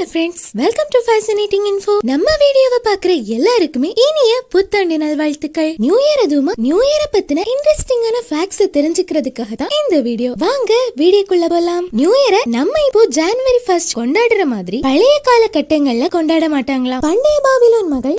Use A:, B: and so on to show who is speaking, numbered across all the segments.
A: hello friends welcome to fascinating info நம்ம வீடியோவை பார்க்குற எல்லாருக்குமே இனிய புத்தாண்டு நல்வாழ்த்துக்கள் நியூ இயர் அதுவுமா நியூ இயரை பத்தின இன்ட்ரெஸ்டிங்கான ஃபேக்ட்ஸ் தெரிஞ்சுக்கிறதுக்காக தான் இந்த வீடியோ வாங்க வீடியோக்குள்ள போலாம் நியூ இயரை நம்ம இப்போ ஜான்வரி ஃபர்ஸ்ட் கொண்டாடுற மாதிரி பழைய கால காலகட்டங்கள்ல கொண்டாட மாட்டாங்களாம் பண்டைய பாபிலோன் மகள்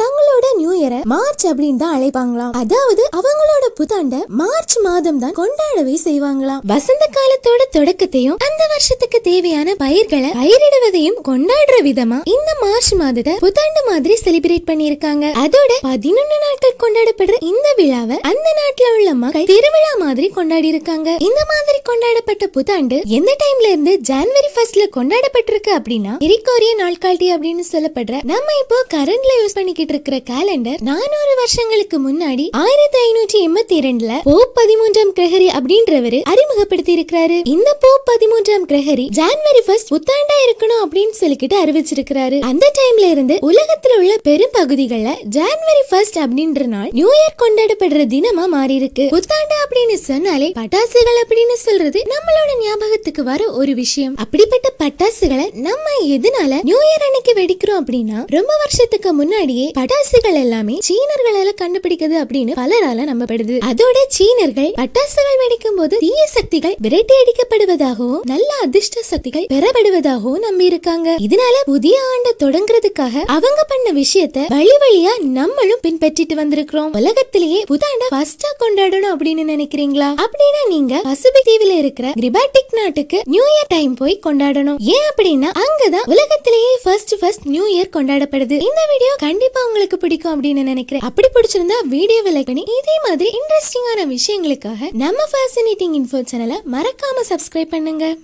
A: மார்ச் அப்படின்னு தான் அழைப்பாங்களாம் அதாவது அவங்களோட புத்தாண்ட மார்ச் மாதம் தான் கொண்டாடவே செய்வாங்களாம் வசந்த காலத்தோட தொடக்கத்தையும் அந்த வருஷத்துக்கு தேவையான பயிர்களை பயிரிடுவதையும் கொண்டாடுற விதமா இந்த மார்ச் மாதத்தை புத்தாண்டு மாதிரி பண்ணிருக்காங்க அதோட பதினொன்னு நாட்கள் கொண்டாடப்படுற இந்த விழாவை அந்த நாட்டுல உள்ள மக்கள் திருவிழா மாதிரி கொண்டாடி இருக்காங்க இந்த மாதிரி கொண்டாடப்பட்ட புத்தாண்டு எந்த டைம்ல இருந்து ஜனவரி ஃபர்ஸ்ட்ல கொண்டாடப்பட்டிருக்கு அப்படின்னா கிரிகோரிய நாட்காட்டி அப்படின்னு சொல்லப்படுற நம்ம இப்போ கரண்ட்ல யூஸ் பண்ணிக்கிட்டு இருக்கிற கேலண்டர் நானூறு வருஷங்களுக்கு முன்னாடி ஆயிரத்தி எழுநூற்றி எண்பத்தி இரண்டுல போப் பதிமூன்றாம் கிரகரி அப்படின்றவரு அறிமுகப்படுத்தி இருக்கிறாரு இந்த போ பதிமூன்றாம் கிரகரி ஜான்வரி ஃபர்ஸ்ட் புத்தாண்டா இருக்கணும் அப்படின்னு சொல்லிக்கிட்டு அறிவிச்சிருக்கிறாரு அந்த டைம்ல இருந்து உலகத்துல உள்ள பெரும் பகுதிகளில் ஜான்வரி ஃபர்ஸ்ட் அப்படின்ற நாள் நியூ இயர் கொண்டாடப்படுற தினமா மாறி இருக்கு புத்தாண்டா அப்படின்னு சொன்னாலே பட்டாசுகள் அப்படின்னு சொல்றது நம்மளோட ஞாபகத்துக்கு வர ஒரு விஷயம் அப்படிப்பட்ட பட்டாசுகளை நம்ம எதனால நியூ இயர் அன்னைக்கு வெடிக்கிறோம் அப்படின்னா ரொம்ப வருஷத்துக்கு முன்னாடியே பட்டாசுகள் எல்லாமே சீனர்களால கண்டுபிடிக்குது அப்படின்னு பலரால நம்பப்படுது அதோட சீனர்கள் பட்டாசுகள் வெடிக்கும் போது தீய சக்திகள் விரட்டி அடிக்கப்படுவதாகவும் நல்ல அதிர்ஷ்ட சக்திகள் பெறப்படுவதாகவும் நம்பி இருக்காங்க இதனால புதிய ஆண்டை தொடங்குறதுக்காக அவங்க பண்ண விஷயத்த வழி வழியா நம்மளும் பின்பற்றிட்டு வந்திருக்கிறோம் உலகத்திலேயே புதாண்டா ஃபர்ஸ்டா கொண்டாடணும் அப்படின்னு நினைக்கிறீங்களா அப்படின்னா நீங்க பசிபிக் தீவுல இருக்கிற கிரிபாட்டிக் நாட்டுக்கு நியூ இயர் டைம் போய் கொண்டாடணும் ஏன் அப்படின்னா அங்கதான் உலகத்திலேயே ஃபர்ஸ்ட் ஃபர்ஸ்ட் நியூ இயர் கொண்டாடப்படுது இந்த வீடியோ கண்டிப்பா உங்களுக்கு பிடிக்கும் அப்படின்னு நினைக்கிறேன் அப்படி பிடிச்சிருந்தா வீடியோ லைக் பண்ணி இதே மாதிரி இன்ட்ரெஸ்டிங்கான விஷயங்களுக்காக நம்ம ஃபேசினேட்டிங் இன்ஃபோ சேனலை மறக்காம சப்ஸ்கிரைப் பண்ணுங்க